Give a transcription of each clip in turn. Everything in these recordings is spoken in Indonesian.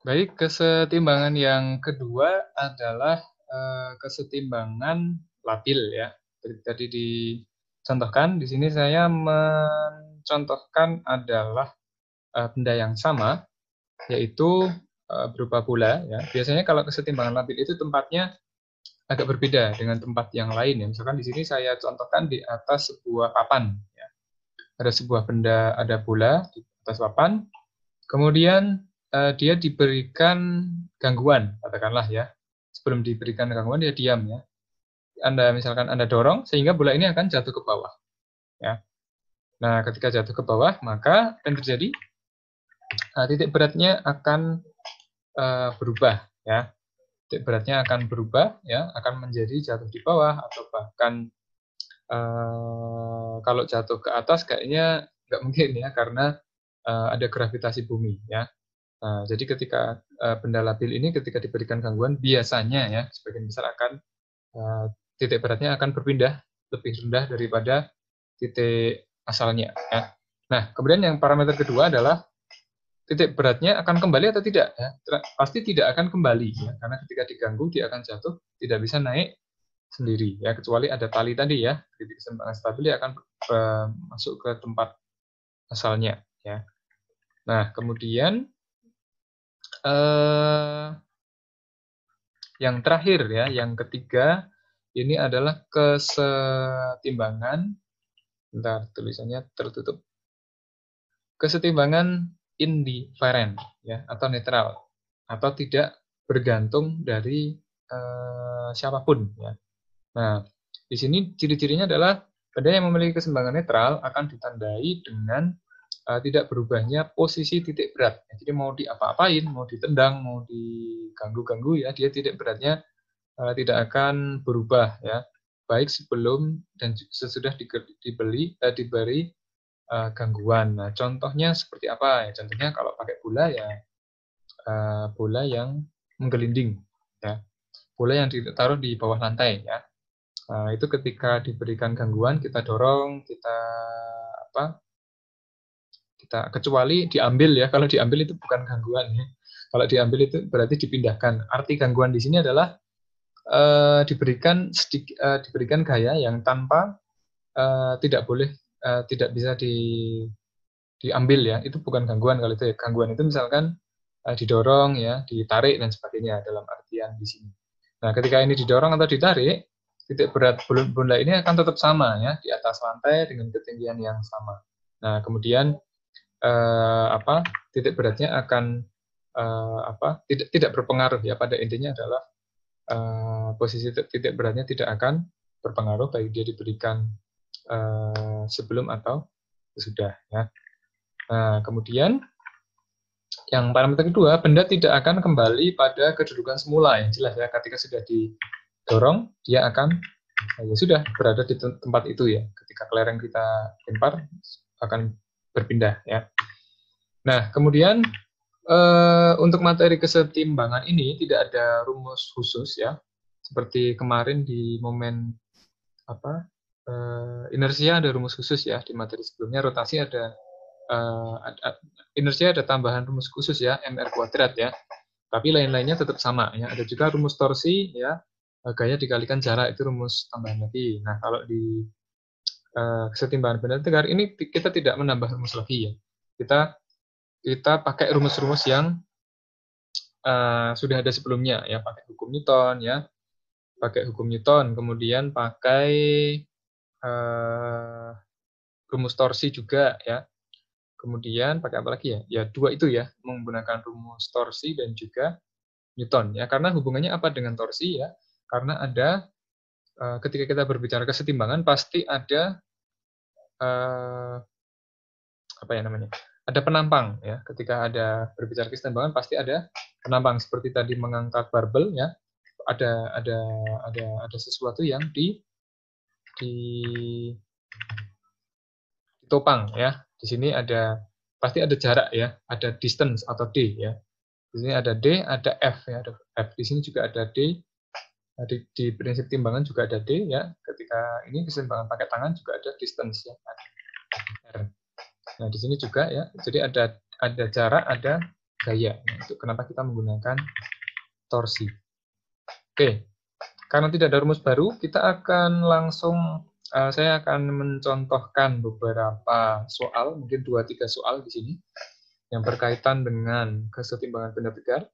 Baik, kesetimbangan yang kedua adalah eh, kesetimbangan labil ya. Jadi, tadi dicontohkan di sini saya mencontohkan adalah eh, benda yang sama yaitu eh, berupa bola ya. Biasanya kalau kesetimbangan labil itu tempatnya agak berbeda dengan tempat yang lain ya. Misalkan di sini saya contohkan di atas sebuah papan ya. Ada sebuah benda, ada bola di atas papan. Kemudian uh, dia diberikan gangguan, katakanlah ya. Sebelum diberikan gangguan dia diam ya. Anda misalkan Anda dorong sehingga bola ini akan jatuh ke bawah. Ya. Nah, ketika jatuh ke bawah, maka yang terjadi uh, titik beratnya akan uh, berubah ya. Titik beratnya akan berubah ya, akan menjadi jatuh di bawah atau bahkan Uh, kalau jatuh ke atas kayaknya nggak mungkin ya karena uh, ada gravitasi bumi ya Nah, jadi ketika uh, eh, benda labil ini ketika diberikan gangguan biasanya ya sebagian besar akan uh, titik beratnya akan berpindah lebih rendah daripada titik asalnya. Ya. Nah, kemudian yang parameter kedua adalah titik beratnya akan kembali atau tidak. Ya. Pasti tidak akan kembali ya, karena ketika diganggu dia akan jatuh, tidak bisa naik sendiri ya kecuali ada tali tadi ya titik sempat stabil dia akan uh, masuk ke tempat asalnya ya nah kemudian eh, yang terakhir ya, yang ketiga ini adalah kesetimbangan. Bentar, tulisannya tertutup. Kesetimbangan indifferent ya atau netral atau tidak bergantung dari eh, siapapun ya. Nah, di sini ciri-cirinya adalah benda yang memiliki kesetimbangan netral akan ditandai dengan Eh, tidak berubahnya posisi titik berat. Ya, jadi mau diapa-apain, mau ditendang, mau diganggu-ganggu ya, dia titik beratnya eh, tidak akan berubah ya. Baik sebelum dan sesudah dibeli eh, diberi eh, gangguan. Nah, contohnya seperti apa? Ya, contohnya kalau pakai bola ya eh, bola yang menggelinding ya. Bola yang ditaruh di bawah lantai ya. Eh, itu ketika diberikan gangguan kita dorong, kita apa? kita kecuali diambil ya kalau diambil itu bukan gangguan ya kalau diambil itu berarti dipindahkan arti gangguan di sini adalah uh, diberikan sedik, uh, diberikan gaya yang tanpa uh, tidak boleh uh, tidak bisa di diambil ya itu bukan gangguan kalau itu ya gangguan itu misalkan uh, didorong ya ditarik dan sebagainya dalam artian di sini nah ketika ini didorong atau ditarik titik berat bunda ini akan tetap sama ya di atas lantai dengan ketinggian yang sama. Nah, kemudian eh, apa titik beratnya akan eh, apa tidak tidak berpengaruh ya pada intinya adalah eh, posisi titik beratnya tidak akan berpengaruh baik dia diberikan eh, sebelum atau sesudah ya. Nah, kemudian yang parameter kedua, benda tidak akan kembali pada kedudukan semula yang jelas ya ketika sudah didorong dia akan ya sudah berada di tempat itu ya. Ketika kelereng kita lempar akan berpindah ya. Nah, kemudian eh, untuk materi kesetimbangan ini tidak ada rumus khusus ya. Seperti kemarin di momen apa? Eh, inersia ada rumus khusus ya di materi sebelumnya, rotasi ada eh, inersia ada tambahan rumus khusus ya, MR kuadrat ya. Tapi lain-lainnya tetap sama ya. Ada juga rumus torsi ya, eh, gaya dikalikan jarak itu rumus tambahan lagi. Nah, kalau di Eh, kesetimbangan benda tegar ini kita tidak menambah rumus lagi ya. Kita kita pakai rumus-rumus yang uh, sudah ada sebelumnya ya, pakai hukum Newton ya. Pakai hukum Newton, kemudian pakai uh, rumus torsi juga ya. Kemudian pakai apa lagi ya? Ya dua itu ya, menggunakan rumus torsi dan juga Newton ya. Karena hubungannya apa dengan torsi ya? Karena ada Eh, ketika kita berbicara kesetimbangan pasti ada uh, apa ya namanya ada penampang ya ketika ada berbicara kesetimbangan pasti ada penampang seperti tadi mengangkat barbel ya ada ada ada ada sesuatu yang di di ditopang ya di sini ada pasti ada jarak ya ada distance atau d ya di sini ada d ada f ya ada f di sini juga ada d Nah, di, di prinsip timbangan juga ada D ya. Ketika ini keseimbangan pakai tangan juga ada distance ya. R. Nah, di sini juga ya. Jadi ada ada jarak, ada gaya. Nah, itu kenapa kita menggunakan torsi. Oke. Karena tidak ada rumus baru, kita akan langsung uh, saya akan mencontohkan beberapa soal, mungkin 2 tiga soal di sini yang berkaitan dengan kesetimbangan benda tegar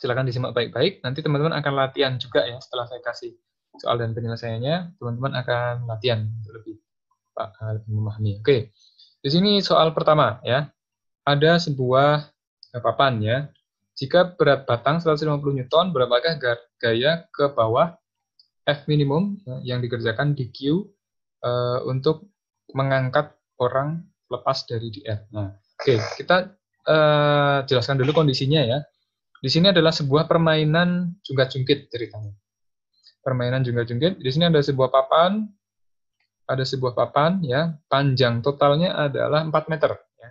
silakan disimak baik-baik. Nanti teman-teman akan latihan juga ya setelah saya kasih soal dan penyelesaiannya, teman-teman akan latihan lebih, eh, lebih memahami. Oke, di sini soal pertama ya, ada sebuah eh, papan ya. Jika berat batang 150 newton, berapakah gaya ke bawah F minimum ya, yang dikerjakan di Q uh, untuk mengangkat orang lepas dari DR. Nah, oke, kita uh, jelaskan dulu kondisinya ya. Di sini adalah sebuah permainan jungkat-jungkit ceritanya. Permainan jungkat-jungkit. Di sini ada sebuah papan, ada sebuah papan ya, panjang totalnya adalah 4 meter. Ya.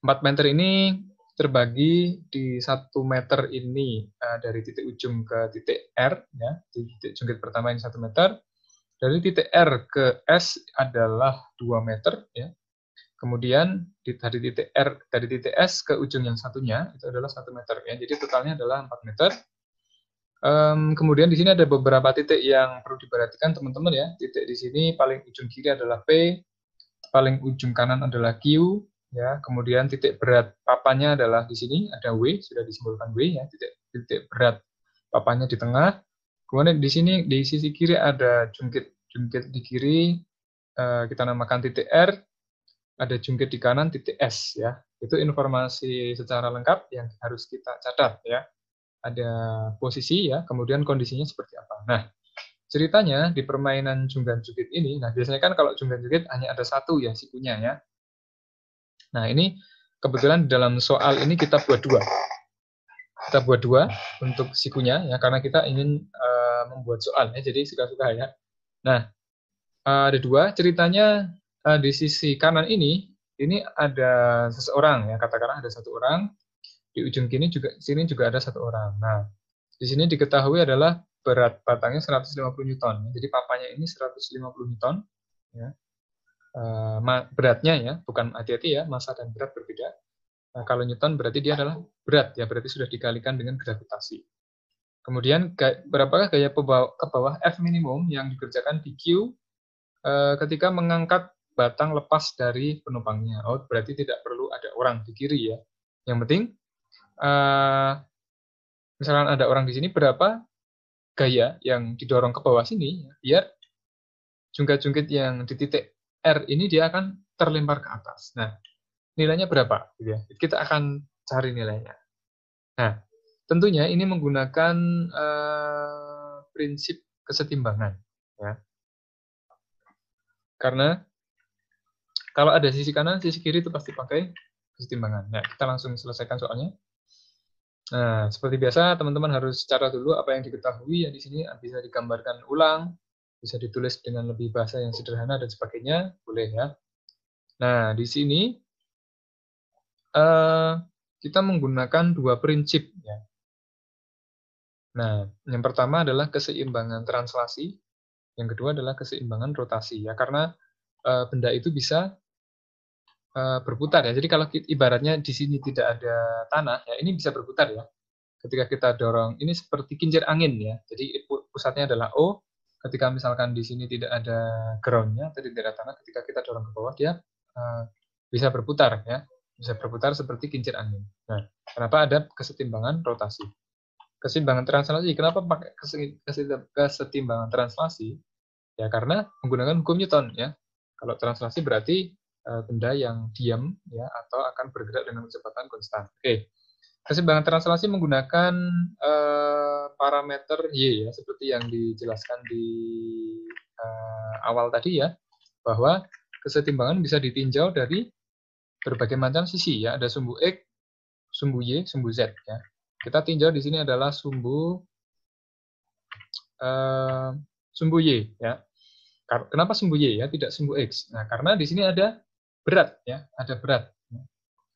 4 meter ini terbagi di 1 meter ini eh, dari titik ujung ke titik R ya, di titik jungkit pertama ini 1 meter. Dari titik R ke S adalah 2 meter ya. Kemudian dari titik R dari titik S ke ujung yang satunya itu adalah satu meter ya. Jadi totalnya adalah 4 meter. Um, kemudian di sini ada beberapa titik yang perlu diperhatikan teman-teman ya. Titik di sini paling ujung kiri adalah P, paling ujung kanan adalah Q, ya. Kemudian titik berat papanya adalah di sini ada W, sudah disimbolkan W ya. Titik titik berat papanya di tengah. Kemudian di sini di sisi kiri ada jungkit jungkit di kiri eh, kita namakan titik R ada jungkit di kanan titik S ya. Itu informasi secara lengkap yang harus kita catat ya. Ada posisi ya, kemudian kondisinya seperti apa. Nah, ceritanya di permainan junggan jungkit ini, nah biasanya kan kalau junggan jungkit hanya ada satu ya sikunya ya. Nah, ini kebetulan dalam soal ini kita buat dua. Kita buat dua untuk sikunya ya karena kita ingin uh, membuat soal ya, jadi suka-suka ya. Nah, eh, ada dua ceritanya uh, di sisi kanan ini ini ada seseorang ya katakanlah ada satu orang di ujung kini juga sini juga ada satu orang. Nah, di sini diketahui adalah berat batangnya 150 newton. Jadi papanya ini 150 newton. Ya. Uh, beratnya ya, bukan hati-hati ya, massa dan berat berbeda. Nah, kalau newton berarti dia adalah berat ya, berarti sudah dikalikan dengan gravitasi. Kemudian berapakah gaya ke bawah, F minimum yang dikerjakan di Q eh, ketika mengangkat batang lepas dari penumpangnya. Oh, berarti tidak perlu ada orang di kiri ya. Yang penting, uh, misalkan ada orang di sini, berapa gaya yang didorong ke bawah sini, biar ya, jungkat-jungkit yang di titik R ini dia akan terlempar ke atas. Nah, nilainya berapa? Gitu ya. Kita akan cari nilainya. Nah, tentunya ini menggunakan uh, prinsip kesetimbangan. Ya. Karena kalau ada sisi kanan, sisi kiri itu pasti pakai timbangan. Nah, kita langsung selesaikan soalnya. Nah, seperti biasa, teman-teman harus secara dulu apa yang diketahui ya di sini bisa digambarkan ulang, bisa ditulis dengan lebih bahasa yang sederhana dan sebagainya, boleh ya. Nah, di sini eh, kita menggunakan dua prinsip ya. Nah, yang pertama adalah keseimbangan translasi, yang kedua adalah keseimbangan rotasi ya karena uh, benda itu bisa uh, berputar ya. Jadi kalau kita, ibaratnya di sini tidak ada tanah ya, ini bisa berputar ya. Ketika kita dorong, ini seperti kincir angin ya. Jadi pusatnya adalah O. Ketika misalkan di sini tidak ada groundnya, tadi tidak ada tanah, ketika kita dorong ke bawah dia uh, bisa berputar ya, bisa berputar seperti kincir angin. Nah, kenapa ada kesetimbangan rotasi? Kesetimbangan translasi. Kenapa pakai kesetimbangan translasi? Ya karena menggunakan hukum Newton ya. Kalau translasi berarti eh, benda yang diam ya atau akan bergerak dengan kecepatan konstan. Oke. Okay. Keseimbangan translasi menggunakan uh, parameter y ya seperti yang dijelaskan di uh, awal tadi ya bahwa kesetimbangan bisa ditinjau dari berbagai macam sisi ya ada sumbu x, sumbu y, sumbu z ya. Kita tinjau di sini adalah sumbu uh, sumbu y ya. Kenapa sembuh Y ya, tidak sembuh X? Nah, karena di sini ada berat ya, ada berat.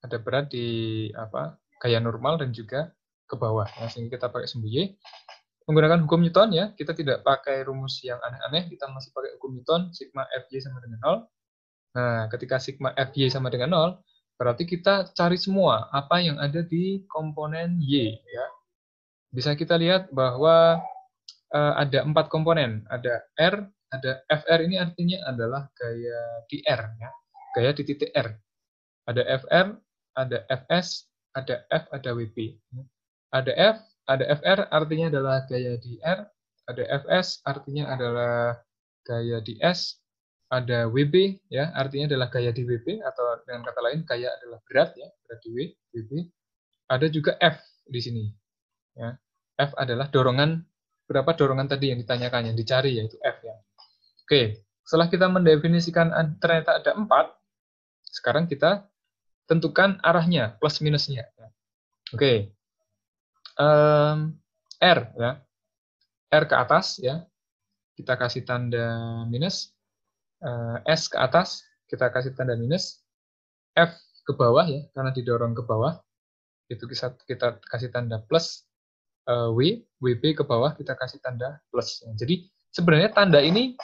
Ada berat di apa? gaya normal dan juga ke bawah. Nah, sehingga kita pakai sembuh Y. Menggunakan hukum Newton ya, kita tidak pakai rumus yang aneh-aneh, kita masih pakai hukum Newton, sigma Fy sama dengan 0. Nah, ketika sigma Fy sama dengan 0, berarti kita cari semua apa yang ada di komponen Y ya. Bisa kita lihat bahwa eh, ada empat komponen, ada R, ada FR ini artinya adalah gaya di R ya. Gaya di titik R. Ada FR, ada FS, ada F, ada WP. Ada F, ada FR artinya adalah gaya di R, ada FS artinya adalah gaya di S, ada WB ya, artinya adalah gaya di WB atau dengan kata lain gaya adalah berat ya, berat di W, WB. Ada juga F di sini. Ya. F adalah dorongan berapa dorongan tadi yang ditanyakan yang dicari yaitu F ya. Oke, setelah kita mendefinisikan ternyata ada empat, sekarang kita tentukan arahnya, plus minusnya. Oke, um, R ya, R ke atas ya, kita kasih tanda minus, uh, S ke atas kita kasih tanda minus, F ke bawah ya, karena didorong ke bawah, itu kita, kita kasih tanda plus, uh, W, WB ke bawah kita kasih tanda plus. Jadi sebenarnya tanda ini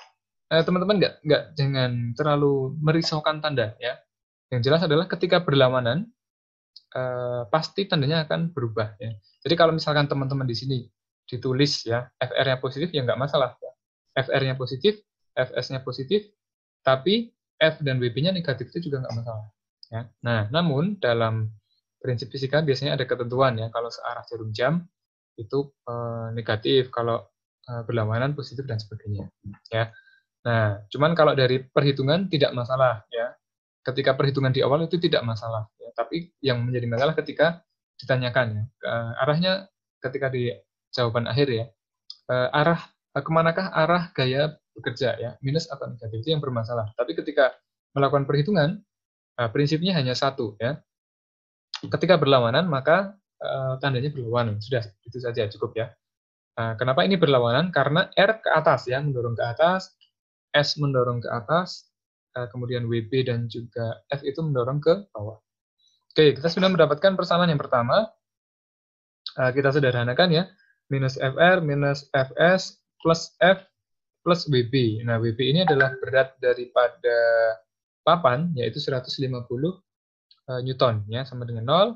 Eh, teman-teman nggak nggak jangan terlalu merisaukan tanda ya. Yang jelas adalah ketika berlawanan eh, pasti tandanya akan berubah ya. Jadi kalau misalkan teman-teman di sini ditulis ya FR-nya positif ya nggak masalah ya. FR-nya positif, FS-nya positif, tapi F dan WB-nya negatif itu juga nggak masalah. Ya. Nah, namun dalam prinsip fisika biasanya ada ketentuan ya kalau searah jarum jam itu eh, negatif, kalau eh, berlawanan positif dan sebagainya. Ya, Nah, cuman kalau dari perhitungan tidak masalah ya. Ketika perhitungan di awal itu tidak masalah ya. Tapi yang menjadi masalah ketika ditanyakan ya. Uh, arahnya ketika di jawaban akhir ya. Uh, arah uh, kemanakah arah gaya bekerja ya, minus atau negatif itu yang bermasalah. Tapi ketika melakukan perhitungan uh, prinsipnya hanya satu ya. Ketika berlawanan maka uh, tandanya berlawanan. Sudah itu saja cukup ya. Uh, kenapa ini berlawanan? Karena R ke atas ya, mendorong ke atas, S mendorong ke atas, eh, kemudian WB dan juga F itu mendorong ke bawah. Oke, kita sudah mendapatkan persamaan yang pertama. Eh, kita sederhanakan ya, minus FR minus FS plus F plus WB. Nah, WB ini adalah berat daripada papan, yaitu 150 eh, Newton, ya, sama dengan 0.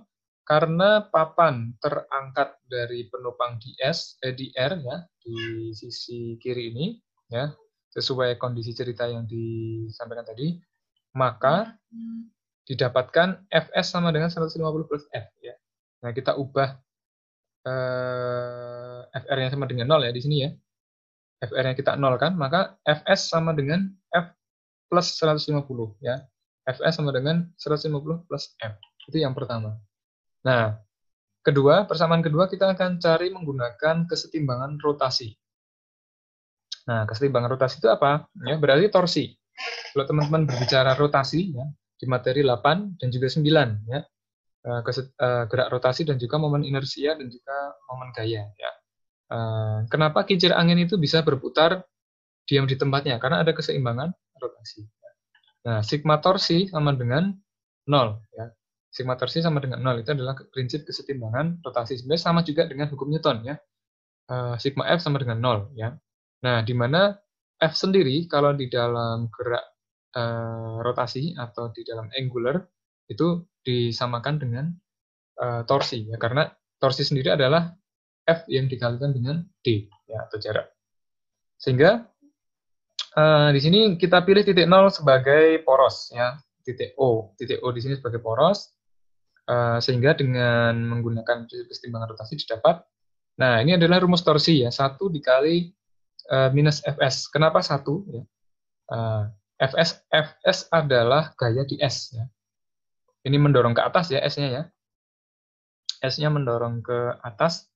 Karena papan terangkat dari penopang di S, eh, di R, ya, di sisi kiri ini, ya, sesuai kondisi cerita yang disampaikan tadi, maka hmm. didapatkan Fs sama dengan 150 plus F. Ya. Nah, kita ubah eh, fr yang sama dengan 0 ya di sini ya. fr yang kita 0 kan, maka Fs sama dengan F plus 150 ya. Fs sama dengan 150 plus F. Itu yang pertama. Nah, kedua, persamaan kedua kita akan cari menggunakan kesetimbangan rotasi. Nah, keseimbangan rotasi itu apa? Ya, berarti torsi. Kalau teman-teman berbicara rotasi ya, di materi 8 dan juga 9 ya. Eh, eh, gerak rotasi dan juga momen inersia dan juga momen gaya ya. Eh, kenapa kincir angin itu bisa berputar diam di tempatnya? Karena ada keseimbangan rotasi. Ya. Nah, sigma torsi sama dengan 0 ya. Sigma torsi sama dengan 0 itu adalah prinsip keseimbangan rotasi. Sebenarnya sama juga dengan hukum Newton ya. sigma F sama dengan 0 ya. Nah, di mana F sendiri kalau di dalam gerak uh, rotasi atau di dalam angular itu disamakan dengan uh, torsi ya karena torsi sendiri adalah F yang dikalikan dengan D ya atau jarak. Sehingga uh, di sini kita pilih titik nol sebagai poros ya, titik O. Titik O di sini sebagai poros. Uh, sehingga dengan menggunakan kesetimbangan rotasi didapat Nah, ini adalah rumus torsi ya, satu dikali Eh, minus fs. Kenapa satu? Ya. Eh, fs fs adalah gaya di s. Ya. Ini mendorong ke atas ya s-nya ya. S-nya mendorong ke atas.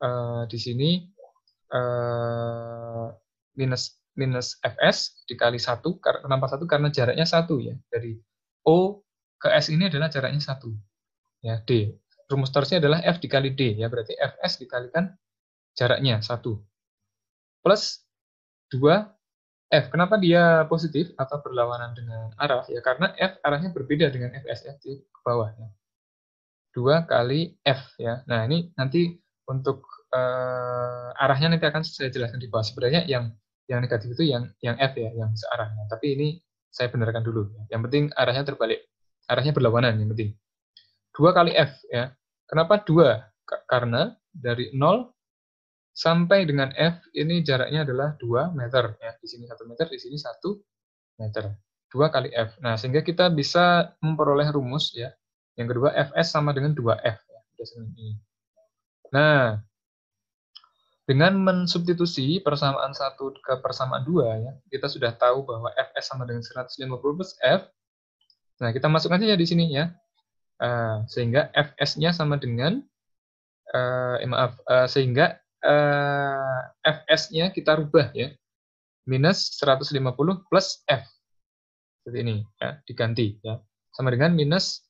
Eh, di sini minus minus fs dikali satu. Kenapa satu? Karena jaraknya satu ya. Dari o ke s ini adalah jaraknya satu. Ya d. Rumus terusnya adalah f dikali d ya. Berarti fs dikalikan jaraknya satu plus 2 F. Kenapa dia positif atau berlawanan dengan arah? Ya karena F arahnya berbeda dengan FSF di bawahnya. Dua 2 kali F ya. Nah ini nanti untuk uh, arahnya nanti akan saya jelaskan di bawah. Sebenarnya yang yang negatif itu yang yang F ya, yang searahnya. Tapi ini saya benarkan dulu. Ya. Yang penting arahnya terbalik. Arahnya berlawanan yang penting. 2 kali F ya. Kenapa 2? Karena dari 0 sampai dengan F ini jaraknya adalah 2 meter ya. Di sini 1 meter, di sini 1 meter. 2 kali F. Nah, sehingga kita bisa memperoleh rumus ya. Yang kedua Fs sama dengan 2F ya. ini. Nah, dengan mensubstitusi persamaan 1 ke persamaan 2 ya, kita sudah tahu bahwa Fs sama dengan 150 plus F. Nah, kita masukkan saja di sini ya. Uh, sehingga Fs-nya sama dengan uh, eh, maaf, uh, sehingga Eh, fs-nya kita rubah ya minus 150 plus f seperti ini ya, diganti ya sama dengan minus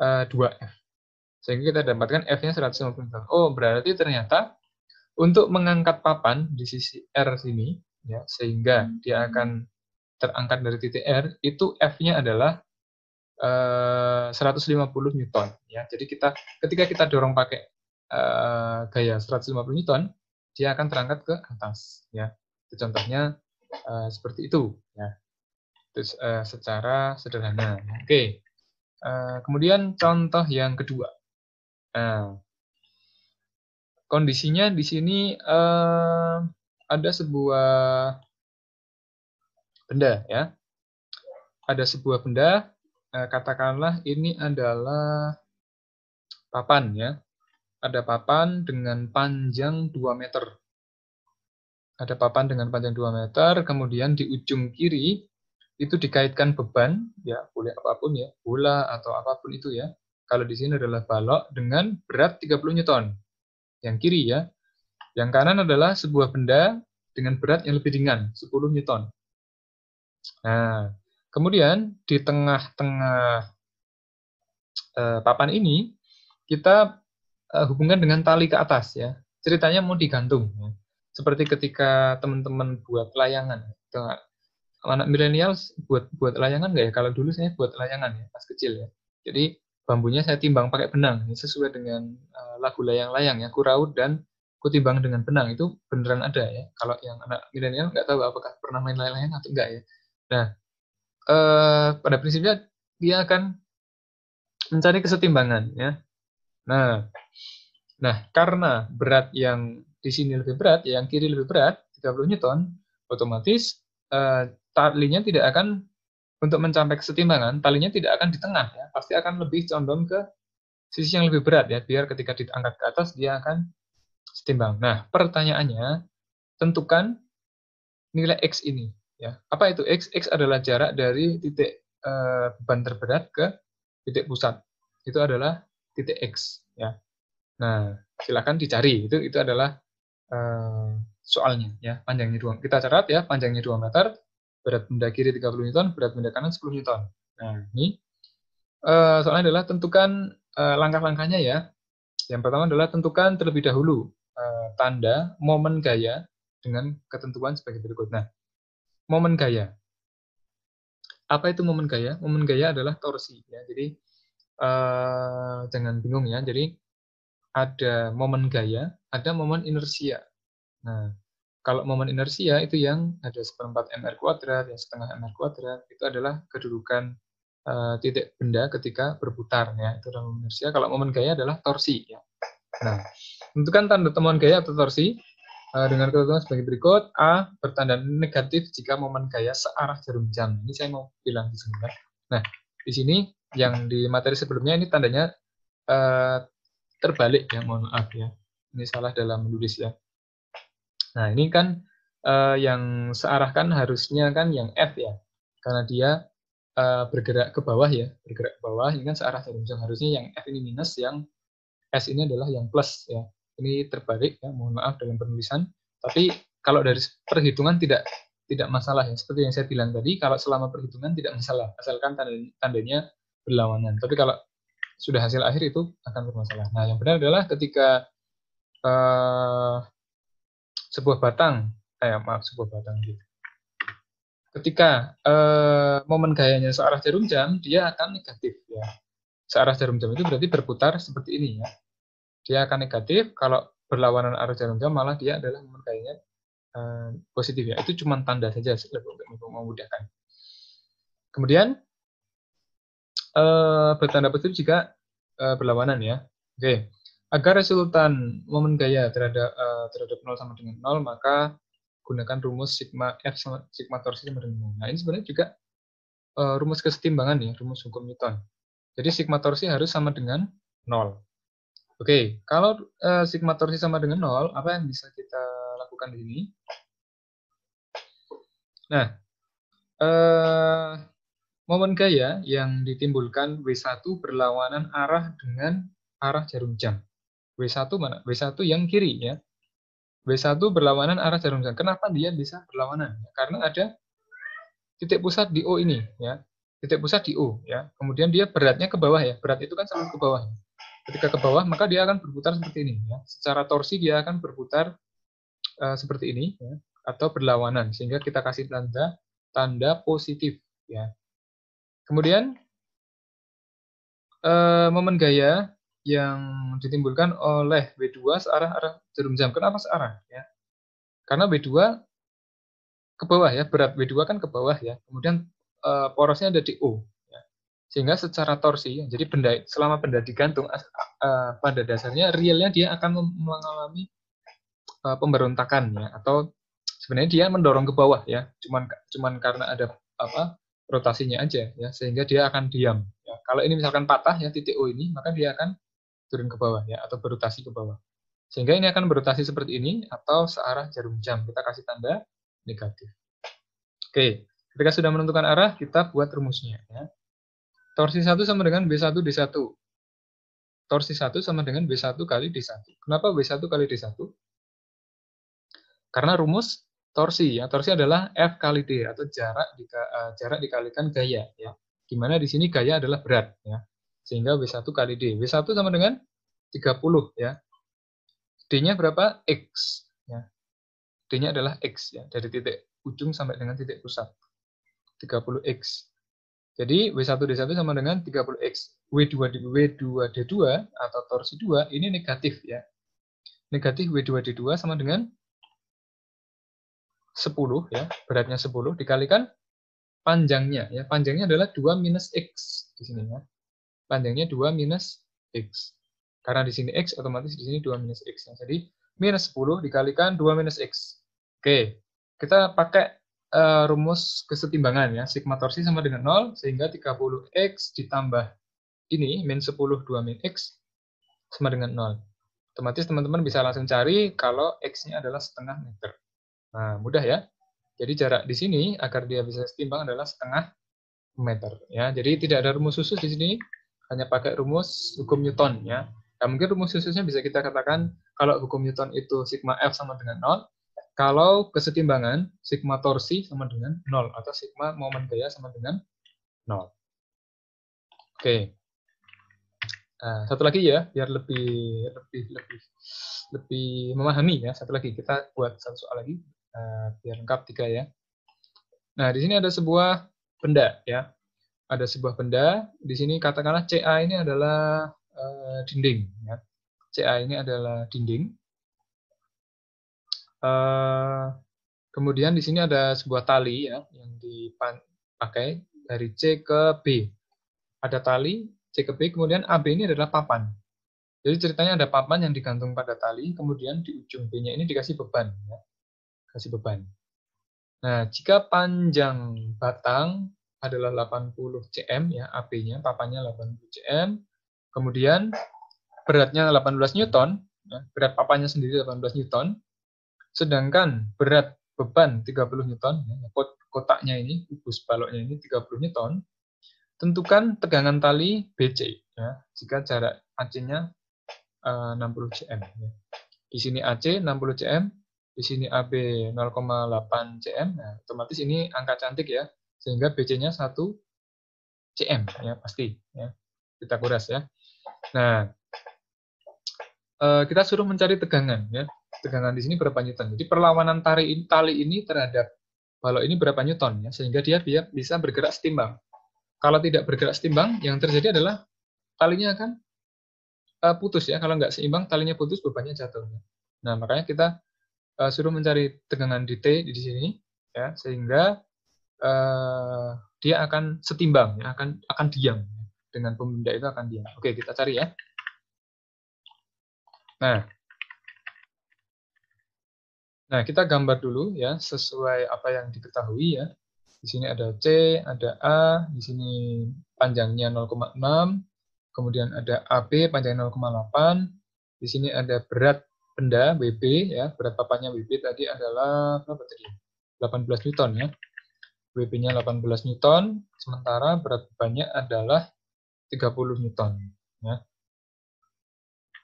eh, 2f sehingga kita dapatkan f-nya 150 oh berarti ternyata untuk mengangkat papan di sisi r sini ya sehingga hmm. dia akan terangkat dari titik r itu f-nya adalah 150 eh, newton ya. Jadi kita ketika kita dorong pakai Eh, gaya 150 newton, dia akan terangkat ke atas. Ya, itu contohnya uh, seperti itu. Ya, itu uh, eh, secara sederhana. Oke, okay. uh, kemudian contoh yang kedua. Uh, kondisinya di sini uh, ada sebuah benda, ya. Ada sebuah benda, katakanlah ini adalah papan, ya ada papan dengan panjang 2 meter. Ada papan dengan panjang 2 meter, kemudian di ujung kiri itu dikaitkan beban, ya boleh apapun ya, bola atau apapun itu ya. Kalau di sini adalah balok dengan berat 30 Newton. Yang kiri ya. Yang kanan adalah sebuah benda dengan berat yang lebih ringan, 10 Newton. Nah, kemudian di tengah-tengah eh, papan ini, kita Eh, hubungkan dengan tali ke atas ya. Ceritanya mau digantung. Ya. Seperti ketika teman-teman buat layangan. Anak milenial buat buat layangan nggak ya? Kalau dulu saya buat layangan ya pas kecil ya. Jadi bambunya saya timbang pakai benang ya, sesuai dengan uh, lagu layang-layang ya kuraut dan kutimbang dengan benang itu beneran ada ya. Kalau yang anak milenial nggak tahu apakah pernah main layang-layang atau enggak ya. Nah, uh, pada prinsipnya dia akan mencari kesetimbangan ya. Nah, nah karena berat yang di sini lebih berat, yang kiri lebih berat, 30 Newton, otomatis eh, talinya tidak akan untuk mencapai kesetimbangan, talinya tidak akan di tengah ya, pasti akan lebih condong ke sisi yang lebih berat ya, biar ketika diangkat ke atas dia akan setimbang. Nah, pertanyaannya tentukan nilai x ini ya. Apa itu x? X adalah jarak dari titik eh, beban terberat ke titik pusat. Itu adalah titik x ya nah silakan dicari itu itu adalah uh, soalnya ya panjangnya dua kita catat ya panjangnya 2 meter berat benda kiri 30 newton berat benda kanan 10 newton nah ini uh, soalnya adalah tentukan uh, langkah-langkahnya ya yang pertama adalah tentukan terlebih dahulu uh, tanda momen gaya dengan ketentuan sebagai berikut nah momen gaya apa itu momen gaya momen gaya adalah torsi ya jadi uh, jangan bingung ya. Jadi ada momen gaya, ada momen inersia. Nah, kalau momen inersia itu yang ada seperempat mr kuadrat, yang setengah mr kuadrat itu adalah kedudukan uh, titik benda ketika berputar ya. Itu adalah momen inersia. Kalau momen gaya adalah torsi ya. Nah, tentukan tanda temuan gaya atau torsi uh, dengan ketentuan sebagai berikut. A. Bertanda negatif jika momen gaya searah jarum jam. Ini saya mau bilang di sini ya. Nah, di sini yang di materi sebelumnya ini tandanya uh, terbalik ya, mohon maaf ya. Ini salah dalam menulis ya. Nah, ini kan uh, yang searahkan harusnya kan yang F ya. Karena dia uh, bergerak ke bawah ya, bergerak ke bawah ini kan searah dari harusnya yang F ini minus, yang S ini adalah yang plus ya. Ini terbalik ya, mohon maaf dalam penulisan. Tapi kalau dari perhitungan tidak tidak masalah ya. Seperti yang saya bilang tadi, kalau selama perhitungan tidak masalah, asalkan tandanya berlawanan. Tapi kalau sudah hasil akhir itu akan bermasalah. Nah, yang benar adalah ketika uh, sebuah batang, eh, maaf sebuah batang gitu. Ketika uh, momen gayanya searah jarum jam, dia akan negatif ya. Searah jarum jam itu berarti berputar seperti ini ya. Dia akan negatif kalau berlawanan arah jarum jam malah dia adalah momen gayanya uh, positif ya. Itu cuma tanda saja untuk memudahkan. Kemudian uh, bertanda positif jika uh, eh, berlawanan ya. Oke. Okay. Agar resultan momen gaya terhadap uh, terhadap 0 sama dengan 0, maka gunakan rumus sigma F sama sigma torsi sama dengan 0. Nah, ini sebenarnya juga uh, rumus kesetimbangan ya, rumus hukum Newton. Jadi sigma torsi harus sama dengan 0. Oke, okay. kalau uh, sigma torsi sama dengan 0, apa yang bisa kita lakukan di sini? Nah, uh, Momen gaya yang ditimbulkan W1 berlawanan arah dengan arah jarum jam. W1 mana? W1 yang kiri ya. W1 berlawanan arah jarum jam. Kenapa dia bisa berlawanan? Ya, karena ada titik pusat di O ini ya. Titik pusat di O ya. Kemudian dia beratnya ke bawah ya. Berat itu kan selalu ke bawah. Ketika ke bawah maka dia akan berputar seperti ini ya. Secara torsi dia akan berputar uh, seperti ini ya atau berlawanan sehingga kita kasih tanda tanda positif ya Kemudian uh, momen gaya yang ditimbulkan oleh B2 searah-arah jarum jam. Kenapa searah? Ya. Karena B2 ke bawah ya, berat B2 kan ke bawah ya. Kemudian uh, porosnya ada di O. Ya. Sehingga secara torsi, jadi benda selama benda digantung uh, pada dasarnya realnya dia akan mengalami uh, pemberontakan ya atau sebenarnya dia mendorong ke bawah ya. Cuman cuman karena ada apa rotasinya aja ya sehingga dia akan diam ya. kalau ini misalkan patah ya titik O ini maka dia akan turun ke bawah ya atau berotasi ke bawah sehingga ini akan berotasi seperti ini atau searah jarum jam kita kasih tanda negatif oke ketika sudah menentukan arah kita buat rumusnya ya torsi satu sama dengan B1 D1 torsi satu sama dengan B1 kali D1 kenapa B1 kali D1 karena rumus torsi ya torsi adalah f kali d atau jarak di, uh, eh, jarak dikalikan gaya ya dimana di sini gaya adalah berat ya sehingga w1 kali d w1 sama dengan 30 ya d-nya berapa x ya d-nya adalah x ya dari titik ujung sampai dengan titik pusat 30 x jadi w1 d1 sama dengan 30 x w2 w2 d2 atau torsi 2 ini negatif ya negatif w2 d2 sama dengan 10 ya, beratnya 10 dikalikan panjangnya ya. Panjangnya adalah 2 minus x di sini ya. Panjangnya 2 minus x. Karena di sini x otomatis di sini 2 minus x. -nya. Jadi minus 10 dikalikan 2 minus x. Oke. Kita pakai uh, rumus kesetimbangan ya. Sigma torsi sama dengan 0 sehingga 30x ditambah ini min 10 2 min x sama dengan 0. Otomatis teman-teman bisa langsung cari kalau x-nya adalah setengah meter. Nah, mudah ya. Jadi jarak di sini agar dia bisa setimbang adalah setengah meter ya. Jadi tidak ada rumus khusus di sini, hanya pakai rumus hukum Newton ya. Nah, mungkin rumus khususnya bisa kita katakan kalau hukum Newton itu sigma F sama dengan 0, kalau kesetimbangan sigma torsi sama dengan 0 atau sigma momen gaya sama dengan 0. Oke. Nah, satu lagi ya, biar lebih lebih lebih lebih memahami ya. Satu lagi kita buat satu soal lagi. Eh, biar lengkap tiga ya. Nah, di sini ada sebuah benda ya. Ada sebuah benda, di sini katakanlah CA ini adalah uh, dinding ya. CA ini adalah dinding. Uh, kemudian di sini ada sebuah tali ya yang dipakai dari C ke B. Ada tali C ke B, kemudian AB ini adalah papan. Jadi ceritanya ada papan yang digantung pada tali, kemudian di ujung B-nya ini dikasih beban. Ya kasih beban. Nah, jika panjang batang adalah 80 cm ya, AP-nya, papannya 80 cm, kemudian beratnya 18 newton, ya, berat papannya sendiri 18 newton, sedangkan berat beban 30 newton, ya, kotaknya ini, kubus baloknya ini 30 newton, tentukan tegangan tali BC ya, jika jarak AC-nya eh, uh, 60 cm. Ya. Di sini AC 60 cm, di sini AB 0,8 cm, nah, otomatis ini angka cantik ya, sehingga BC-nya 1 cm ya pasti ya. Kita kuras ya. Nah, eh, kita suruh mencari tegangan ya. Tegangan di sini berapa newton? Jadi perlawanan tali ini, tali ini terhadap balok ini berapa newton ya, sehingga dia bisa bergerak setimbang. Kalau tidak bergerak setimbang, yang terjadi adalah talinya akan eh, putus ya. Kalau nggak seimbang, talinya putus, bebannya jatuh. Ya. Nah, makanya kita uh, suruh mencari tegangan di T di sini ya sehingga uh, dia akan setimbang ya, akan akan diam dengan pembenda itu akan diam. Oke, kita cari ya. Nah, Nah, kita gambar dulu ya, sesuai apa yang diketahui ya. Di sini ada C, ada A, di sini panjangnya 0,6, kemudian ada AB panjangnya 0,8, di sini ada berat benda bp ya berat papannya WB tadi adalah berapa tadi 18 newton ya bp nya 18 newton sementara berat bebannya adalah 30 newton ya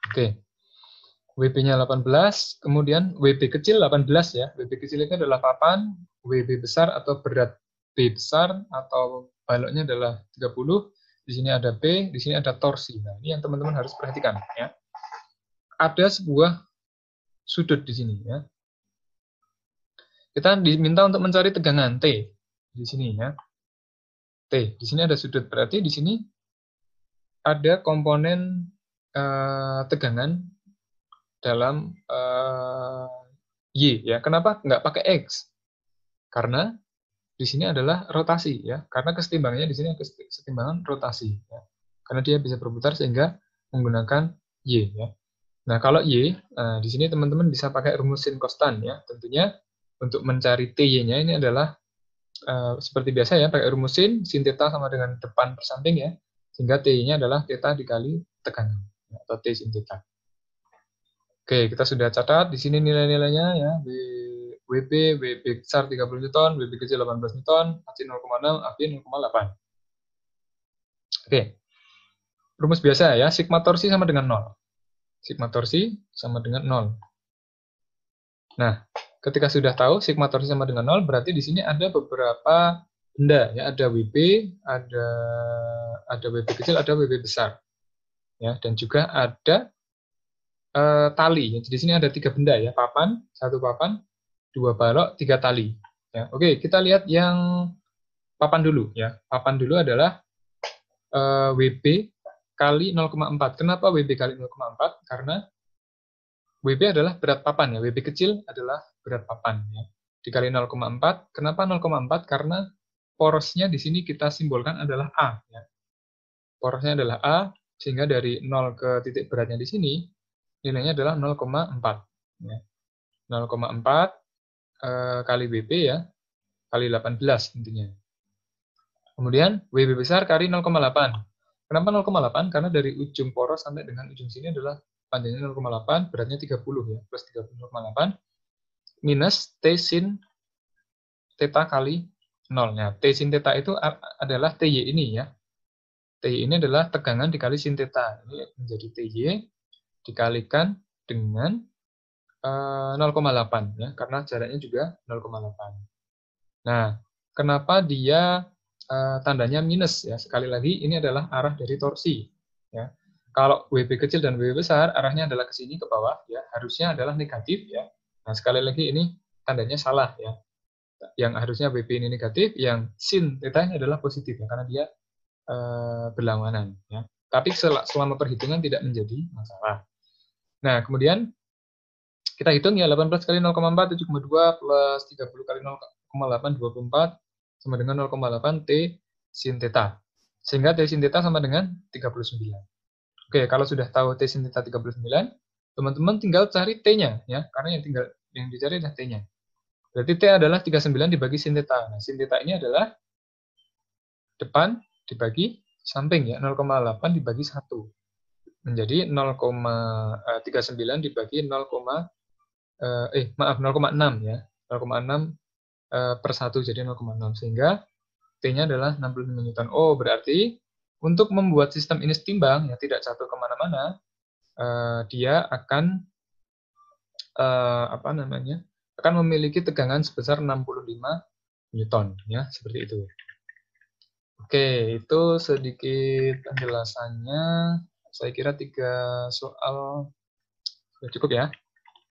oke wp nya 18 kemudian WP kecil 18 ya WP kecil itu adalah papan WB besar atau berat B besar atau baloknya adalah 30 di sini ada B, di sini ada torsi. Nah, ini yang teman-teman harus perhatikan ya. Ada sebuah sudut di sini ya. Kita diminta untuk mencari tegangan T di sini ya. T, di sini ada sudut, berarti di sini ada komponen uh, tegangan dalam uh, Y ya. Kenapa nggak pakai X? Karena di sini adalah rotasi ya. Karena kesetimbangannya di sini kesetimbangan rotasi ya. Karena dia bisa berputar sehingga menggunakan Y ya. Nah, kalau Y, uh, di sini teman-teman bisa pakai rumus sin konstan ya. Tentunya untuk mencari TY-nya ini adalah uh, seperti biasa ya, pakai rumus sin, sin theta sama dengan depan persamping ya. Sehingga TY-nya adalah theta dikali tekanan ya, atau T sin theta. Oke, kita sudah catat di sini nilai-nilainya ya. B, WB, WB besar 30 Newton, WB kecil 18 Newton, AC 0,6, AB 0,8. Oke. Rumus biasa ya, sigma torsi sama dengan 0 sigma torsi sama dengan 0. Nah, ketika sudah tahu sigma torsi sama dengan 0, berarti di sini ada beberapa benda ya, ada WB, ada ada WB kecil, ada WB besar. Ya, dan juga ada e, tali. Jadi di sini ada tiga benda ya, papan, satu papan, dua balok, tiga tali. Ya, oke, kita lihat yang papan dulu ya. Papan dulu adalah e, eh, WB kali 0,4. Kenapa WB kali 0,4? Karena WB adalah berat papan ya. WB kecil adalah berat papan ya. Dikali 0,4. Kenapa 0,4? Karena porosnya di sini kita simbolkan adalah A ya. Porosnya adalah A sehingga dari 0 ke titik beratnya di sini nilainya adalah 0,4 ya. 0,4 eh, kali WB ya. Kali 18 intinya. Kemudian WB besar kali 0,8 Kenapa 0,8? Karena dari ujung poros sampai dengan ujung sini adalah panjangnya 0,8, beratnya 30 ya, plus 30,8 minus T sin theta kali 0. Nah, T sin theta itu adalah TY ini ya. TY ini adalah tegangan dikali sin theta. Ini menjadi TY dikalikan dengan 0,8 eh, ya, karena jaraknya juga 0,8. Nah, kenapa dia Eh, tandanya minus ya. Sekali lagi ini adalah arah dari torsi ya. Kalau WB kecil dan WB besar arahnya adalah ke sini ke bawah ya, harusnya adalah negatif ya. Nah, sekali lagi ini tandanya salah ya. Yang harusnya WB ini negatif, yang sin tetanya adalah positif ya karena dia uh, berlawanan ya. Tapi selama perhitungan tidak menjadi masalah. Nah, kemudian kita hitung ya 18 kali 0,4 7,2 plus 30 kali 0,8 sama dengan 0,8 T sin theta. Sehingga T sin theta sama dengan 39. Oke, kalau sudah tahu T sin theta 39, teman-teman tinggal cari T-nya ya, karena yang tinggal yang dicari adalah T-nya. Berarti T adalah 39 dibagi sin theta. Nah, sin theta ini adalah depan dibagi samping ya, 0,8 dibagi 1. Menjadi 0,39 eh, dibagi 0, eh, eh maaf 0,6 ya. 0,6 Eh, per 1 jadi 0,6 sehingga T-nya adalah 65 Newton. Oh, berarti untuk membuat sistem ini setimbang, ya tidak jatuh kemana-mana, uh, dia akan uh, apa namanya akan memiliki tegangan sebesar 65 Newton, ya seperti itu. Oke, itu sedikit penjelasannya. Saya kira tiga soal sudah cukup ya.